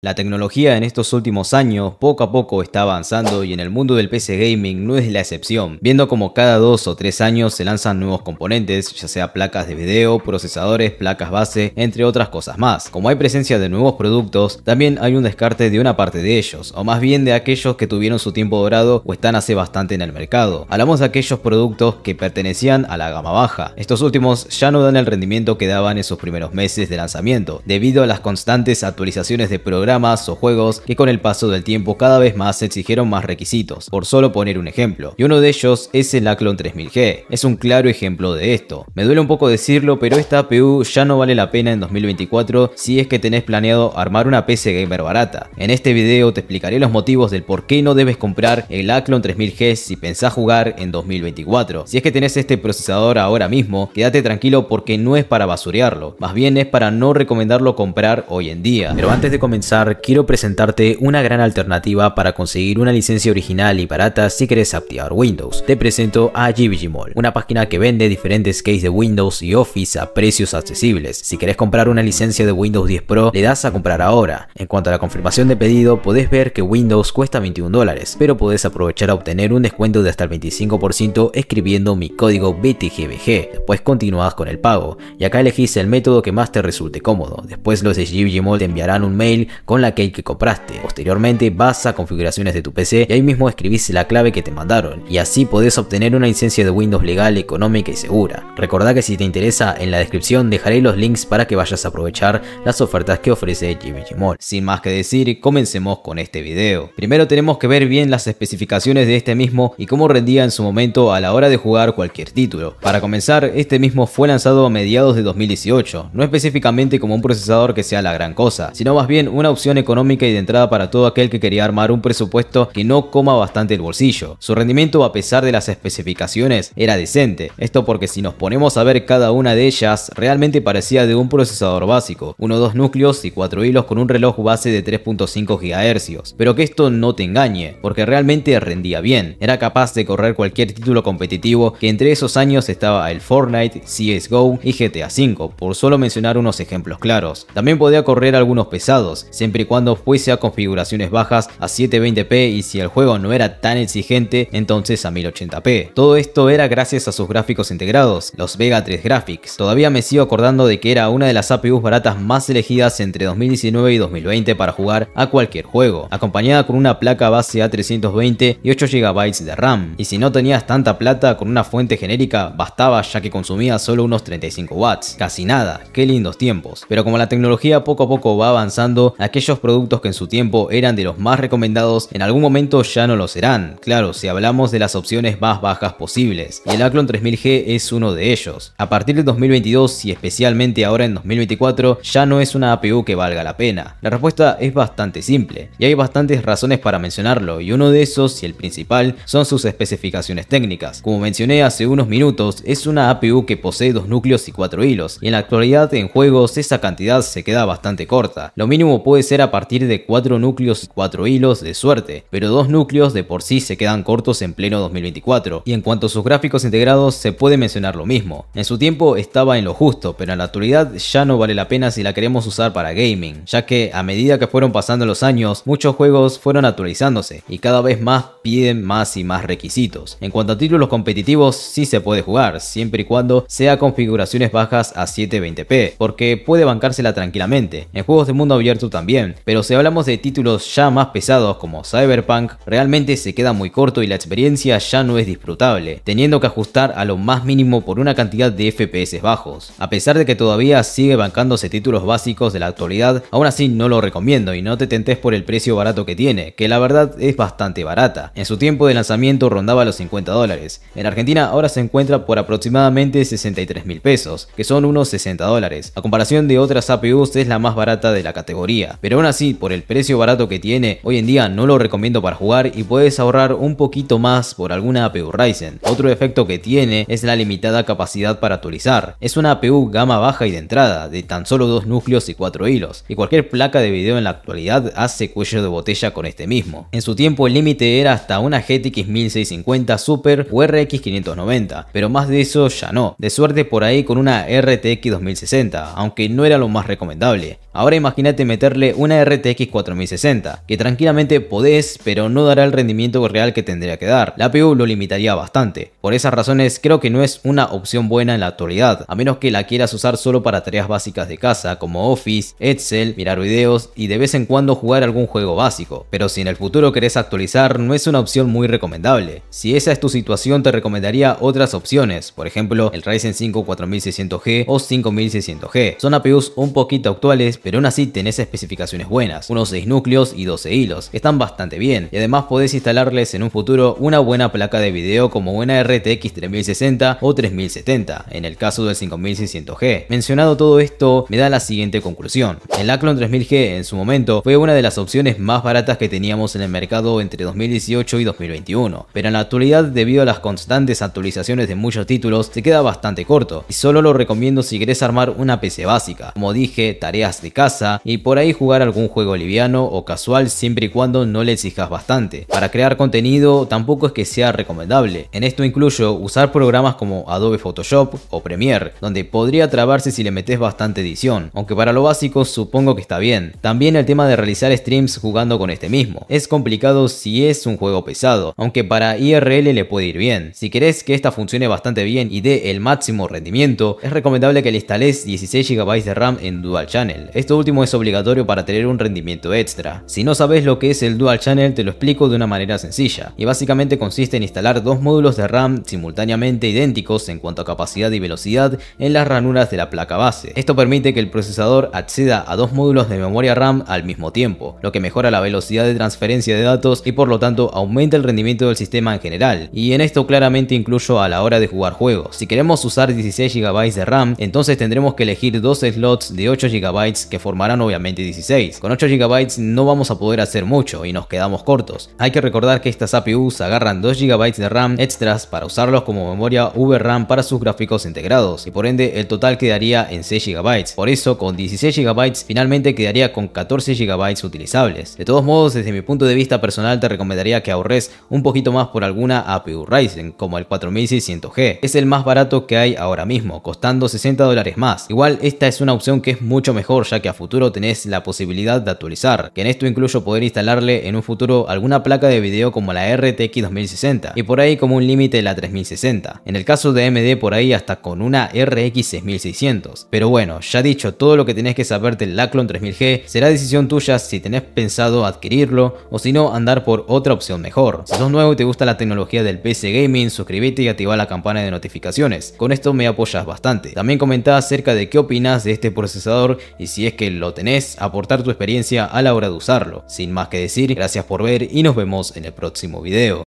La tecnología en estos últimos años poco a poco está avanzando y en el mundo del PC gaming no es la excepción, viendo como cada dos o tres años se lanzan nuevos componentes, ya sea placas de video, procesadores, placas base, entre otras cosas más. Como hay presencia de nuevos productos, también hay un descarte de una parte de ellos, o más bien de aquellos que tuvieron su tiempo dorado o están hace bastante en el mercado. Hablamos de aquellos productos que pertenecían a la gama baja. Estos últimos ya no dan el rendimiento que daban en sus primeros meses de lanzamiento, debido a las constantes actualizaciones de programas o juegos que con el paso del tiempo cada vez más exigieron más requisitos, por solo poner un ejemplo, y uno de ellos es el Aclon 3000G, es un claro ejemplo de esto. Me duele un poco decirlo, pero esta APU ya no vale la pena en 2024 si es que tenés planeado armar una PC gamer barata. En este video te explicaré los motivos del por qué no debes comprar el Aclon 3000G si pensás jugar en 2024. Si es que tenés este procesador ahora mismo, quédate tranquilo porque no es para basurearlo, más bien es para no recomendarlo comprar hoy en día. Pero antes de comenzar quiero presentarte una gran alternativa para conseguir una licencia original y barata si quieres activar Windows. Te presento a Mall, una página que vende diferentes case de Windows y Office a precios accesibles. Si querés comprar una licencia de Windows 10 Pro, le das a comprar ahora. En cuanto a la confirmación de pedido, podés ver que Windows cuesta 21 dólares, pero podés aprovechar a obtener un descuento de hasta el 25% escribiendo mi código BTGBG. Después continuás con el pago, y acá elegís el método que más te resulte cómodo. Después los de Mall te enviarán un mail con la key que compraste. Posteriormente vas a configuraciones de tu PC y ahí mismo escribís la clave que te mandaron y así podés obtener una licencia de Windows legal, económica y segura. Recordá que si te interesa en la descripción dejaré los links para que vayas a aprovechar las ofertas que ofrece Mall. Sin más que decir, comencemos con este video. Primero tenemos que ver bien las especificaciones de este mismo y cómo rendía en su momento a la hora de jugar cualquier título. Para comenzar, este mismo fue lanzado a mediados de 2018, no específicamente como un procesador que sea la gran cosa, sino más bien una opción económica y de entrada para todo aquel que quería armar un presupuesto que no coma bastante el bolsillo. Su rendimiento a pesar de las especificaciones era decente, esto porque si nos ponemos a ver cada una de ellas realmente parecía de un procesador básico, uno o dos núcleos y cuatro hilos con un reloj base de 3.5 GHz, pero que esto no te engañe, porque realmente rendía bien, era capaz de correr cualquier título competitivo que entre esos años estaba el Fortnite, CSGO y GTA V, por solo mencionar unos ejemplos claros. También podía correr algunos pesados, se siempre y cuando fuese a configuraciones bajas a 720p y si el juego no era tan exigente, entonces a 1080p. Todo esto era gracias a sus gráficos integrados, los Vega 3 Graphics. Todavía me sigo acordando de que era una de las APUs baratas más elegidas entre 2019 y 2020 para jugar a cualquier juego, acompañada con una placa base A320 y 8 GB de RAM. Y si no tenías tanta plata, con una fuente genérica bastaba ya que consumía solo unos 35 watts. Casi nada, qué lindos tiempos. Pero como la tecnología poco a poco va avanzando, aquí productos que en su tiempo eran de los más recomendados, en algún momento ya no lo serán, claro, si hablamos de las opciones más bajas posibles, y el Aclon 3000G es uno de ellos. A partir de 2022 y especialmente ahora en 2024, ya no es una APU que valga la pena. La respuesta es bastante simple, y hay bastantes razones para mencionarlo, y uno de esos, y el principal, son sus especificaciones técnicas. Como mencioné hace unos minutos, es una APU que posee dos núcleos y cuatro hilos, y en la actualidad en juegos esa cantidad se queda bastante corta. Lo mínimo puede ser a partir de 4 núcleos y 4 hilos de suerte, pero dos núcleos de por sí se quedan cortos en pleno 2024, y en cuanto a sus gráficos integrados se puede mencionar lo mismo. En su tiempo estaba en lo justo, pero en la actualidad ya no vale la pena si la queremos usar para gaming, ya que a medida que fueron pasando los años, muchos juegos fueron actualizándose, y cada vez más piden más y más requisitos. En cuanto a títulos competitivos, sí se puede jugar, siempre y cuando sea configuraciones bajas a 720p, porque puede bancársela tranquilamente. En juegos de mundo abierto también, pero si hablamos de títulos ya más pesados como Cyberpunk, realmente se queda muy corto y la experiencia ya no es disfrutable, teniendo que ajustar a lo más mínimo por una cantidad de FPS bajos. A pesar de que todavía sigue bancándose títulos básicos de la actualidad, aún así no lo recomiendo y no te tentes por el precio barato que tiene, que la verdad es bastante barata. En su tiempo de lanzamiento rondaba los 50 dólares. En Argentina ahora se encuentra por aproximadamente 63 mil pesos, que son unos 60 dólares. A comparación de otras APUs es la más barata de la categoría. Pero aún así, por el precio barato que tiene, hoy en día no lo recomiendo para jugar y puedes ahorrar un poquito más por alguna APU Ryzen. Otro efecto que tiene es la limitada capacidad para actualizar. Es una APU gama baja y de entrada, de tan solo dos núcleos y cuatro hilos, y cualquier placa de video en la actualidad hace cuello de botella con este mismo. En su tiempo el límite era hasta una GTX 1650 Super o RX 590, pero más de eso ya no. De suerte por ahí con una RTX 2060, aunque no era lo más recomendable. Ahora imagínate meterle una RTX 4060, que tranquilamente podés, pero no dará el rendimiento real que tendría que dar. La APU lo limitaría bastante. Por esas razones creo que no es una opción buena en la actualidad, a menos que la quieras usar solo para tareas básicas de casa, como Office, Excel, mirar videos y de vez en cuando jugar algún juego básico. Pero si en el futuro querés actualizar, no es una opción muy recomendable. Si esa es tu situación, te recomendaría otras opciones, por ejemplo, el Ryzen 5 4600G o 5600G. Son APUs un poquito actuales, pero aún así tenés especificaciones buenas, unos 6 núcleos y 12 hilos, están bastante bien, y además podés instalarles en un futuro una buena placa de video como una RTX 3060 o 3070, en el caso del 5600G. Mencionado todo esto, me da la siguiente conclusión. El Aclon 3000G en su momento fue una de las opciones más baratas que teníamos en el mercado entre 2018 y 2021, pero en la actualidad debido a las constantes actualizaciones de muchos títulos se queda bastante corto, y solo lo recomiendo si querés armar una PC básica, como dije, tareas de casa y por ahí jugar algún juego liviano o casual siempre y cuando no le exijas bastante. Para crear contenido tampoco es que sea recomendable. En esto incluyo usar programas como Adobe Photoshop o Premiere, donde podría trabarse si le metes bastante edición, aunque para lo básico supongo que está bien. También el tema de realizar streams jugando con este mismo. Es complicado si es un juego pesado, aunque para IRL le puede ir bien. Si querés que esta funcione bastante bien y dé el máximo rendimiento, es recomendable que le instales 16 GB de RAM en Dual Channel. Esto último es obligatorio para tener un rendimiento extra. Si no sabes lo que es el Dual Channel te lo explico de una manera sencilla, y básicamente consiste en instalar dos módulos de RAM simultáneamente idénticos en cuanto a capacidad y velocidad en las ranuras de la placa base. Esto permite que el procesador acceda a dos módulos de memoria RAM al mismo tiempo, lo que mejora la velocidad de transferencia de datos y por lo tanto aumenta el rendimiento del sistema en general, y en esto claramente incluyo a la hora de jugar juegos. Si queremos usar 16 GB de RAM, entonces tendremos que elegir dos slots de 8 GB que formarán obviamente 16. Con 8 GB no vamos a poder hacer mucho y nos quedamos cortos. Hay que recordar que estas APUs agarran 2 GB de RAM extras para usarlos como memoria VRAM para sus gráficos integrados y por ende el total quedaría en 6 GB. Por eso con 16 GB finalmente quedaría con 14 GB utilizables. De todos modos, desde mi punto de vista personal te recomendaría que ahorres un poquito más por alguna APU Ryzen como el 4600G. Es el más barato que hay ahora mismo, costando 60 dólares más. Igual esta es una opción que es mucho mejor ya que a futuro tenés la posibilidad de actualizar, que en esto incluyo poder instalarle en un futuro alguna placa de video como la RTX 2060 y por ahí como un límite la 3060. En el caso de AMD por ahí hasta con una RX 6600. Pero bueno, ya dicho todo lo que tenés que saber del Laclon 3000G, será decisión tuya si tenés pensado adquirirlo o si no andar por otra opción mejor. Si sos nuevo y te gusta la tecnología del PC Gaming, suscríbete y activa la campana de notificaciones. Con esto me apoyas bastante. También comentaba acerca de qué opinas de este procesador y si es que lo tenés, aportar tu experiencia a la hora de usarlo. Sin más que decir, gracias por ver y nos vemos en el próximo video.